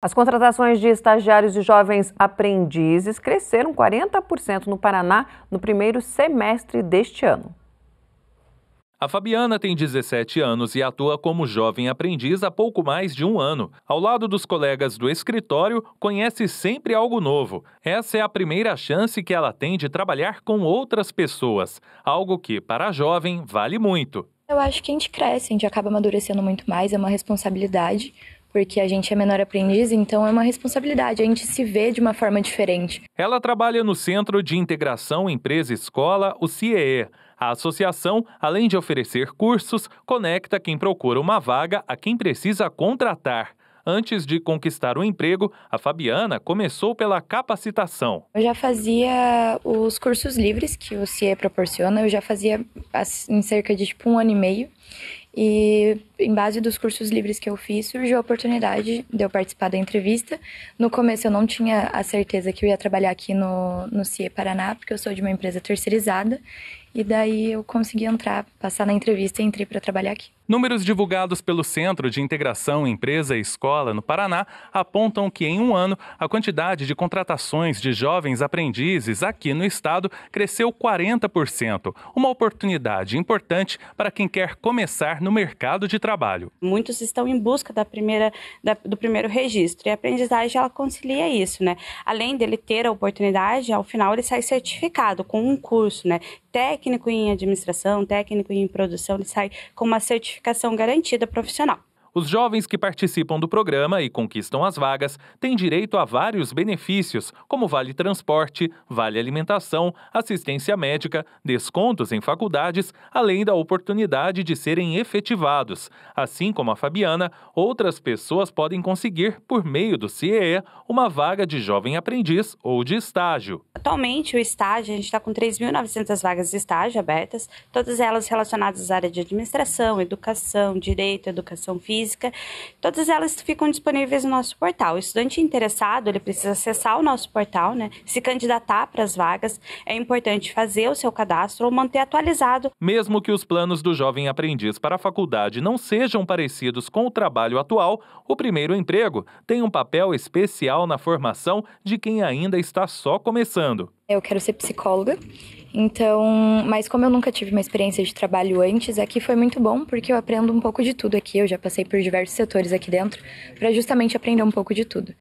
As contratações de estagiários e jovens aprendizes cresceram 40% no Paraná no primeiro semestre deste ano. A Fabiana tem 17 anos e atua como jovem aprendiz há pouco mais de um ano. Ao lado dos colegas do escritório, conhece sempre algo novo. Essa é a primeira chance que ela tem de trabalhar com outras pessoas, algo que, para a jovem, vale muito. Eu acho que a gente cresce, a gente acaba amadurecendo muito mais, é uma responsabilidade porque a gente é menor aprendiz, então é uma responsabilidade, a gente se vê de uma forma diferente. Ela trabalha no Centro de Integração Empresa Escola, o CIEE. A associação, além de oferecer cursos, conecta quem procura uma vaga a quem precisa contratar. Antes de conquistar o emprego, a Fabiana começou pela capacitação. Eu já fazia os cursos livres que o CIE proporciona, eu já fazia em assim, cerca de tipo, um ano e meio. E em base dos cursos livres que eu fiz, surgiu a oportunidade de eu participar da entrevista. No começo eu não tinha a certeza que eu ia trabalhar aqui no, no CIE Paraná, porque eu sou de uma empresa terceirizada. E daí eu consegui entrar, passar na entrevista e entrei para trabalhar aqui. Números divulgados pelo Centro de Integração Empresa e Escola no Paraná apontam que em um ano a quantidade de contratações de jovens aprendizes aqui no estado cresceu 40%, uma oportunidade importante para quem quer começar no mercado de trabalho. Muitos estão em busca da primeira, da, do primeiro registro e a aprendizagem ela concilia isso, né? Além dele ter a oportunidade, ao final ele sai certificado com um curso, né? técnico em administração, técnico em produção, ele sai com uma certificação garantida profissional. Os jovens que participam do programa e conquistam as vagas têm direito a vários benefícios, como vale transporte, vale alimentação, assistência médica, descontos em faculdades, além da oportunidade de serem efetivados. Assim como a Fabiana, outras pessoas podem conseguir, por meio do CIEE, uma vaga de jovem aprendiz ou de estágio. Atualmente, o estágio, a gente está com 3.900 vagas de estágio abertas, todas elas relacionadas à área de administração, educação, direito, educação física física. Todas elas ficam disponíveis no nosso portal. O estudante interessado, ele precisa acessar o nosso portal, né? Se candidatar para as vagas. É importante fazer o seu cadastro ou manter atualizado. Mesmo que os planos do jovem aprendiz para a faculdade não sejam parecidos com o trabalho atual, o primeiro emprego tem um papel especial na formação de quem ainda está só começando. Eu quero ser psicóloga então, mas como eu nunca tive uma experiência de trabalho antes, aqui foi muito bom porque eu aprendo um pouco de tudo aqui. Eu já passei por diversos setores aqui dentro para justamente aprender um pouco de tudo.